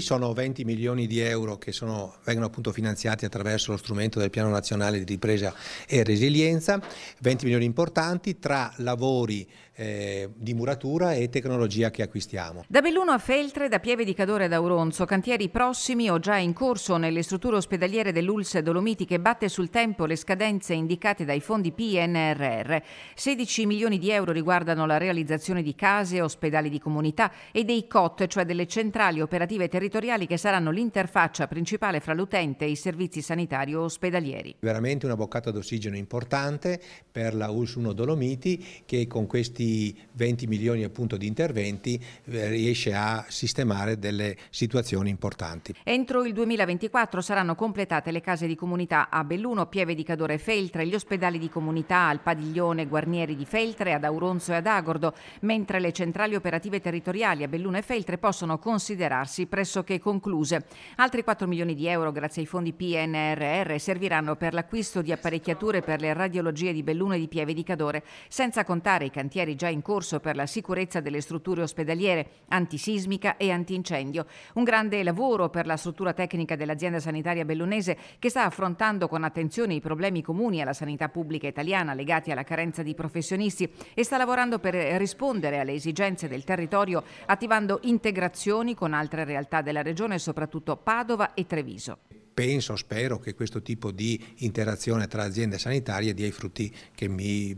Sono 20 milioni di euro che sono, vengono appunto finanziati attraverso lo strumento del Piano Nazionale di Ripresa e Resilienza, 20 milioni importanti tra lavori eh, di muratura e tecnologia che acquistiamo. Da Belluno a Feltre, da Pieve di Cadore ad Auronzo, cantieri prossimi o già in corso nelle strutture ospedaliere dell'Uls Dolomiti che batte sul tempo le scadenze indicate dai fondi PNRR. 16 milioni di euro riguardano la realizzazione di case, ospedali di comunità e dei COT, cioè delle centrali operative territoriali che saranno l'interfaccia principale fra l'utente e i servizi sanitari o ospedalieri. Veramente una boccata d'ossigeno importante per la ULS 1 Dolomiti che con questi questi 20 milioni appunto di interventi eh, riesce a sistemare delle situazioni importanti. Entro il 2024 saranno completate le case di comunità a Belluno, Pieve di Cadore e Feltre, gli ospedali di comunità al Padiglione, Guarnieri di Feltre, ad Auronzo e ad Agordo, mentre le centrali operative territoriali a Belluno e Feltre possono considerarsi pressoché concluse. Altri 4 milioni di euro grazie ai fondi PNRR serviranno per l'acquisto di apparecchiature per le radiologie di Belluno e di Pieve di Cadore, senza contare i cantieri lavori già in corso per la sicurezza delle strutture ospedaliere antisismica e antincendio. Un grande lavoro per la struttura tecnica dell'azienda sanitaria bellunese che sta affrontando con attenzione i problemi comuni alla sanità pubblica italiana legati alla carenza di professionisti e sta lavorando per rispondere alle esigenze del territorio attivando integrazioni con altre realtà della regione, soprattutto Padova e Treviso penso, spero che questo tipo di interazione tra aziende sanitarie dia i frutti che mi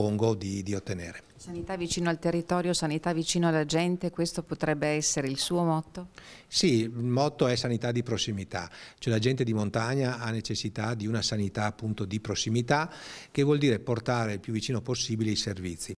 propongo di, di ottenere. Sanità vicino al territorio, sanità vicino alla gente, questo potrebbe essere il suo motto? Sì, il motto è sanità di prossimità, cioè la gente di montagna ha necessità di una sanità appunto di prossimità che vuol dire portare il più vicino possibile i servizi.